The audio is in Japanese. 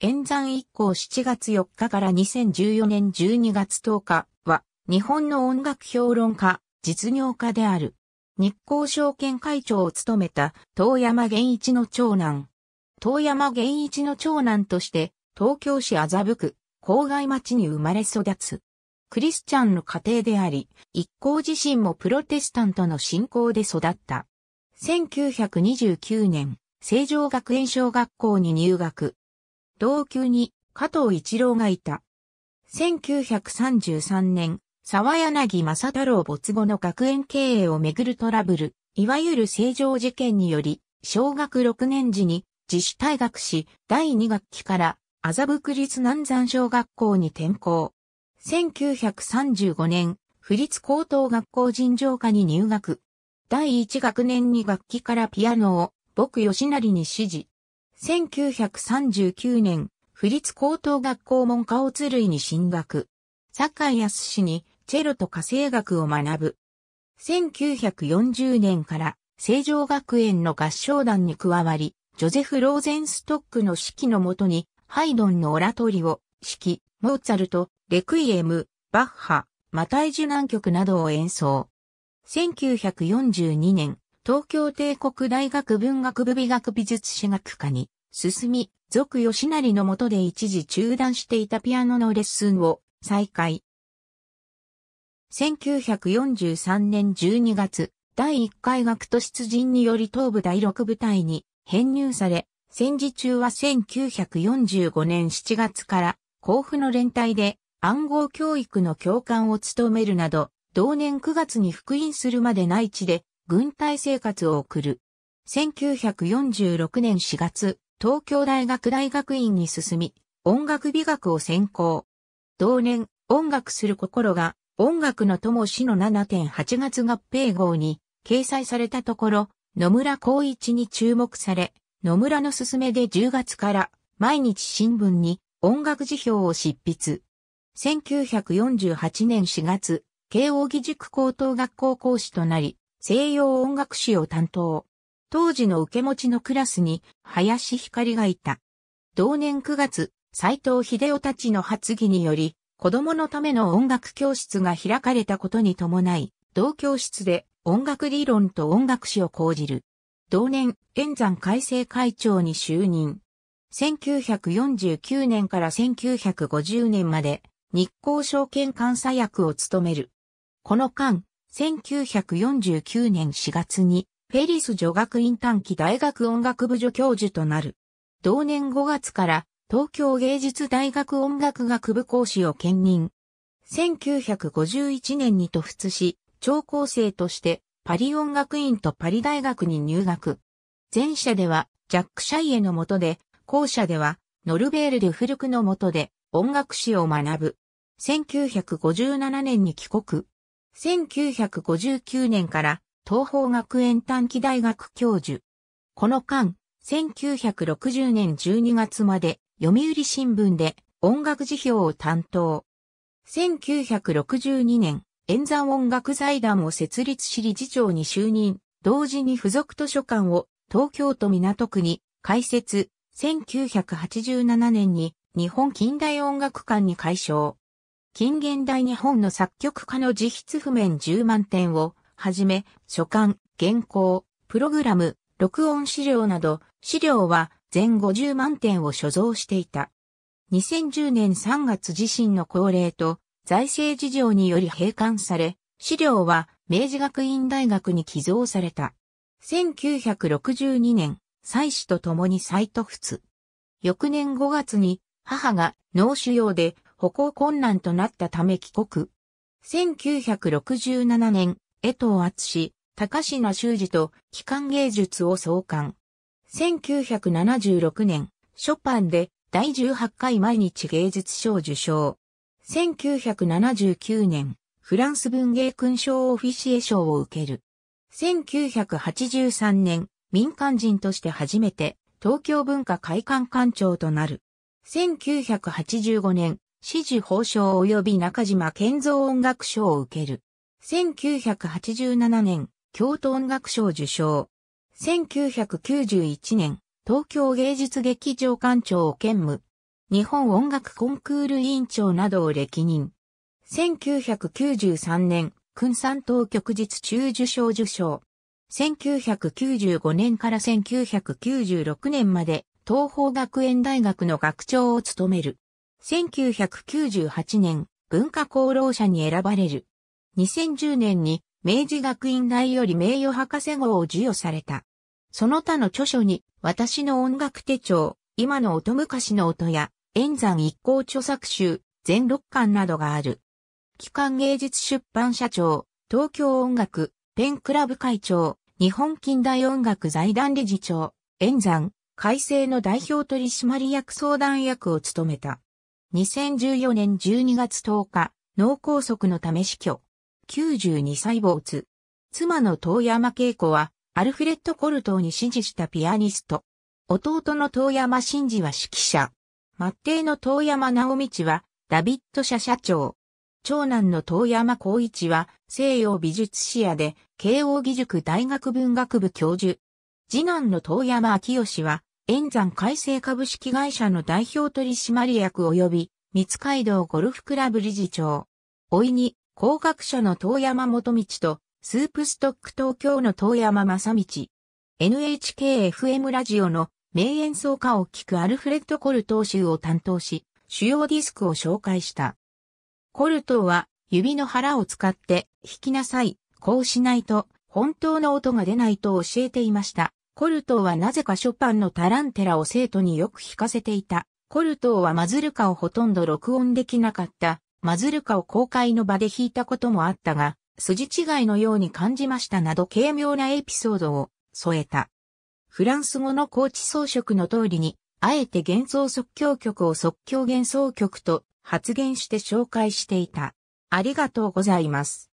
演算一行7月4日から2014年12月10日は、日本の音楽評論家、実業家である。日光証券会長を務めた遠山源一の長男。遠山源一の長男として、東京市麻布区、郊外町に生まれ育つ。クリスチャンの家庭であり、一行自身もプロテスタントの信仰で育った。1929年、成城学園小学校に入学。同級に加藤一郎がいた。1933年、沢柳正太郎没後の学園経営をめぐるトラブル、いわゆる正常事件により、小学6年時に自主退学し、第2学期から麻布区立南山小学校に転校。1935年、府立高等学校尋常科に入学。第1学年2学期からピアノを、僕吉成に指示。1939年、府立高等学校文科を鶴類に進学。坂井康氏にチェロと火星学を学ぶ。1940年から成城学園の合唱団に加わり、ジョゼフ・ローゼンストックの指揮のもとに、ハイドンのオラトリを、指揮、モーツァルト、レクイエム、バッハ、マタイジュ南曲などを演奏。1942年、東京帝国大学文学部美学美術史学科に進み、俗吉成のもとで一時中断していたピアノのレッスンを再開。1943年12月、第1回学徒出陣により東部第6部隊に編入され、戦時中は1945年7月から甲府の連帯で暗号教育の教官を務めるなど、同年9月に復員するまで内地で軍隊生活を送る。1946年4月、東京大学大学院に進み、音楽美学を専攻。同年、音楽する心が、音楽の友氏の7.8月合併号に掲載されたところ、野村光一に注目され、野村の勧めで10月から毎日新聞に音楽辞表を執筆。1948年4月、慶應義塾高等学校講師となり、西洋音楽史を担当。当時の受け持ちのクラスに林光がいた。同年9月、斎藤秀夫たちの発議により、子供のための音楽教室が開かれたことに伴い、同教室で音楽理論と音楽史を講じる。同年、演山改正会長に就任。1949年から1950年まで日光証券監査役を務める。この間、1949年4月に、フェリス女学院短期大学音楽部助教授となる。同年5月から、東京芸術大学音楽学部講師を兼任。1951年に突出し、超高生としてパリ音楽院とパリ大学に入学。前者ではジャック・シャイエの下で、後者ではノルベール・デュフルクの下で音楽史を学ぶ。1957年に帰国。1959年から東方学園短期大学教授。この間、1960年12月まで読売新聞で音楽辞表を担当。1962年、演算音楽財団を設立し理事長に就任、同時に付属図書館を東京都港区に開設、1987年に日本近代音楽館に改称。近現代日本の作曲家の自筆譜面10万点を、はじめ、書簡、原稿、プログラム、録音資料など、資料は全50万点を所蔵していた。2010年3月自身の高齢と財政事情により閉館され、資料は明治学院大学に寄贈された。1962年、妻子と共に再突出。翌年5月に母が脳腫瘍で歩行困難となったため帰国。1967年、江藤敦氏、高品修司と機関芸術を創刊。1976年、ショパンで第18回毎日芸術賞受賞。1979年、フランス文芸勲章オフィシエ賞を受ける。1983年、民間人として初めて東京文化会館館長となる。1985年、支持褒章及び中島健三音楽賞を受ける。1987年、京都音楽賞受賞。1991年、東京芸術劇場館長を兼務。日本音楽コンクール委員長などを歴任。1993年、君山東局日中受賞受賞。1995年から1996年まで東邦学園大学の学長を務める。1998年、文化功労者に選ばれる。2010年に、明治学院大より名誉博士号を授与された。その他の著書に、私の音楽手帳、今の音昔の音や、演山一行著作集、全六巻などがある。機関芸術出版社長、東京音楽、ペンクラブ会長、日本近代音楽財団理事長、演山、改正の代表取締役相談役を務めた。2014年12月10日、脳梗塞のため死去。92歳没。妻の遠山恵子は、アルフレッド・コルトーに支持したピアニスト。弟の遠山真治は指揮者。末弟の遠山直道は、ダビッド社社長。長男の遠山光一は、西洋美術視野で、慶応義塾大学文学部教授。次男の遠山明義は、円山改正株式会社の代表取締役及び、三街道ゴルフクラブ理事長。おいに、工学者の遠山元道と、スープストック東京の遠山正道。NHKFM ラジオの名演奏家を聞くアルフレッド・コルトー集を担当し、主要ディスクを紹介した。コルトーは指の腹を使って弾きなさい、こうしないと本当の音が出ないと教えていました。コルトーはなぜかショパンのタランテラを生徒によく弾かせていた。コルトーはマズルカをほとんど録音できなかった。マズルカを公開の場で弾いたこともあったが、筋違いのように感じましたなど軽妙なエピソードを添えた。フランス語の高知装飾の通りに、あえて幻想即興曲を即興幻想曲と発言して紹介していた。ありがとうございます。